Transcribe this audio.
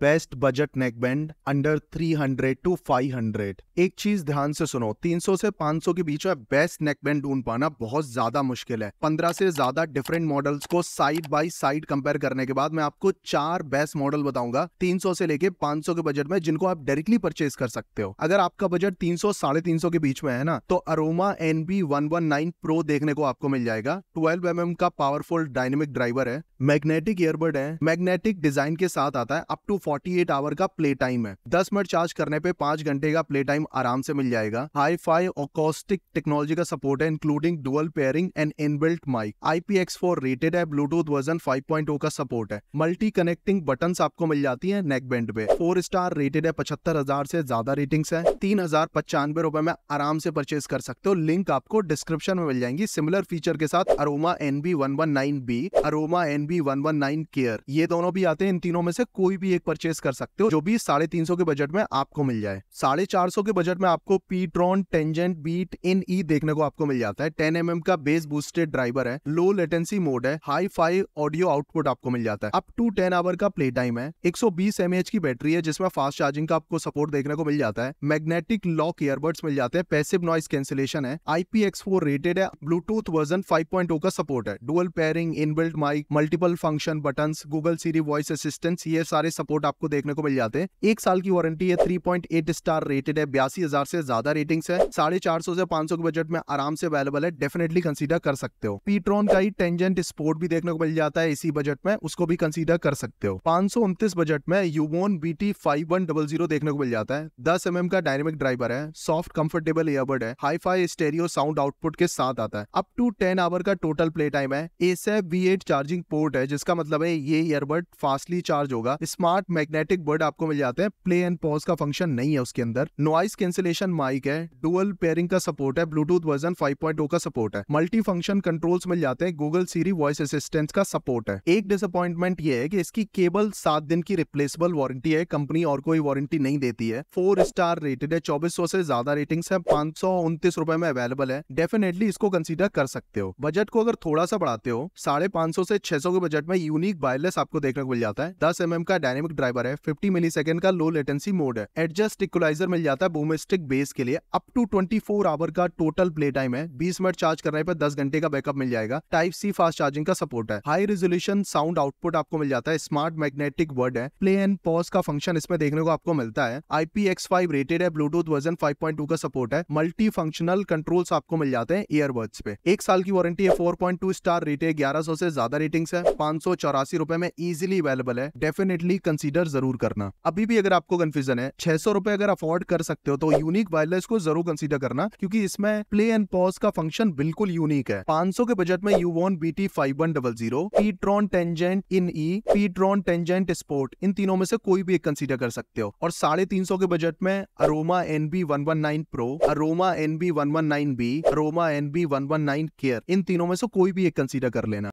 best budget neckband under 300 to 500 एक चीज ध्यान से सुनो 300 से 500 के बीच में बेस्ट नेकबैंड ढूंढ पाना बहुत ज्यादा मुश्किल है 15 से ज्यादा डिफरेंट मॉडल्स को साइड बाय साइड कंपेयर करने के बाद मैं आपको चार बेस्ट मॉडल बताऊंगा 300 से लेके 500 के बजट में जिनको आप डायरेक्टली परचेज कर सकते हो अगर आपका बजट तीन साढ़े तीन के बीच में है ना तो अरोमा एन बी प्रो देखने को आपको मिल जाएगा ट्वेल्व एम का पावरफुल डायनेमिक ड्राइवर है मैग्नेटिक ईयरबड है मैग्नेटिक डिजाइन के साथ आता है up to forty eight hour का प्ले टाइम है दस मिनट चार्ज करने पे पांच घंटे का प्ले टाइम आराम से मिल जाएगा हाई फाई ऑकोस्टिक टेक्नोलॉजी का सपोर्ट है including dual pairing and inbuilt mic four rated है ब्लूटूथ वर्जन फाइव 5.0 का सपोर्ट है मल्टी कनेक्टिंग बटन आपको मिल जाती है नेक बैंड पे फोर स्टार रेटेड है पचहत्तर हजार से ज्यादा रेटिंग्स है तीन हजार पचानवे रुपए में आराम से परचेज कर सकते हो लिंक आपको डिस्क्रिप्शन में मिल जाएंगी सिमिलर फीचर के साथ Aroma N B one one nine B Aroma N B one one nine care ये दोनों भी आते हैं इन तीनों में से कोई भी एक परचेज कर सकते हो जो भी साढ़े तीन सौ के बजट में आपको मिल जाए साढ़े चार सौ के बजट में आपको पीट्रॉन टेंजेंट बीट इन ई देखने को आपको मिल जाता है टेन एम mm का बेस बूस्टेड ड्राइवर है लो लेटेंसी मोड है हाई फाई ऑडियो आउटपुट आपको मिल जाता है अप टू टेन आवर का प्ले टाइम है एक सौ बीस की बैटरी है जिसमें फास्ट चार्जिंग का आपको सपोर्ट देखने को मिल जाता है मैग्नेटिक लॉक ईयरबड्स मिल जाते हैं पैसिव नॉइस कैंसिलेशन है IPX4 रेटेड है ब्लूटूथ वर्जन 5.0 का सपोर्ट है dual pairing inbuilt mic multiple function button Google Siri voice assistant ये सारे सपोर्ट प्रोडक्ट आपको देखने को मिल जाते हैं एक साल की वारंटी है three point eight star rated है बयासी हजार से ज्यादा रेटिंग है साढ़े चार सौ से पांच सौ के बजट में आराम से अवेलेबल है डेफिनेटली कंसिडर कर सकते हो पीट्रॉन का ही टेंजेंट स्पोर्ट भी देखने को मिल जाता है इसी बजट में उसको भी कंसिडर कर सकते हो पांच सौ उन्तीस बजट में Ubon B T five one double zero देखने को मिल जाता है दस एम एम का डायनेमिक ड्राइवर है सॉफ्ट कंफर्टेबल एयरबर्ड है hi fi stereo sound output के साथ आता है अप टू टेन आवर का टोटल प्ले टाइम है S F B eight charging port है जिसका मतलब है ये ईयरबड फास्टली चार्ज होगा स्मार्ट मैग्नेटिक बर्ड आपको मिल जाते हैं प्ले एंड पॉज का फंक्शन नहीं है उसके अंदर नॉइस कैंसिलेशन माइक है डुअल पेयरिंग का सपोर्ट है ब्लूटूथ वर्जन 5.0 का सपोर्ट है मल्टी फंक्शन कंट्रोल्स मिल जाते हैं गूगल सीरी वॉइस असिस्टेंट का सपोर्ट है एक डिसअपॉइंटमेंट ये है कि इसकी केवल सात दिन की रिप्लेसेबल वारंटी है कंपनी और कोई वारंटी नहीं देती है फोर स्टार रेटेड है चौबीस से ज्यादा रेटिंग है पांच रुपए में अवेलेबल है डेफिनेटली इसको कंसिडर कर सकते हो बजट को अगर थोड़ा सा बढ़ाते हो साढ़े से छह के बजट में यूनिक वायरलेस आपको देखने को मिल जाता है दस एम mm का डायनेमिक ड्राइव सब्सक्राइबर है फिफ्टी मिली का लो लेटेंसी मोड है एडजस्ट इक्वलाइजर मिल जाता है बोमेस्टिक बेस के लिए अप टू 24 आवर का टोटल प्ले टाइम है बीस मिनट चार्ज करने पर दस घंटे का बैकअप मिल जाएगा टाइप सी फास्ट चार्जिंग का सपोर्ट है हाई रेजोल्यूशन साउंड आउटपुट आपको मिल जाता है स्मार्ट मैग्नेटिक वर्ड है प्ले एंड पॉज का फंक्शन इसमें देखने को आपको मिलता है फाइव रेटेड है ब्लूटूथ वर्जन 5.2 का सपोर्ट है मल्टी फंक्शनल कंट्रोल्स आपको मिल जाते हैं ईयरबड्स पे एक साल की वारंटी है 4.2 स्टार रेटेड है 1100 से ज्यादा रेटिंग्स है पांच सौ में इजिली अवेलेबल है डेफिनेटली कंसिडर कंसिडर जरूर करना अभी भी अगर आपको कंफ्यूजन है छह सौ रुपए अगर अफोर्ड कर सकते हो तो यूनिक वायरलेस को जरूर कंसिडर करना क्योंकि इसमें प्ले एंड पॉज का फंक्शन बिल्कुल यूनिक है 500 के बजट में Ubon B T five one double zero P tron tangent इन ई पी ट्रॉन टेंजेंट स्पोर्ट इन तीनों में से कोई भी एक कंसिडर कर सकते हो और साढ़े तीन सौ के बजट में Aroma N B one one nine pro Aroma N B one one nine B Aroma N B one one nine care इन तीनों में से कोई भी एक कंसिडर कर लेना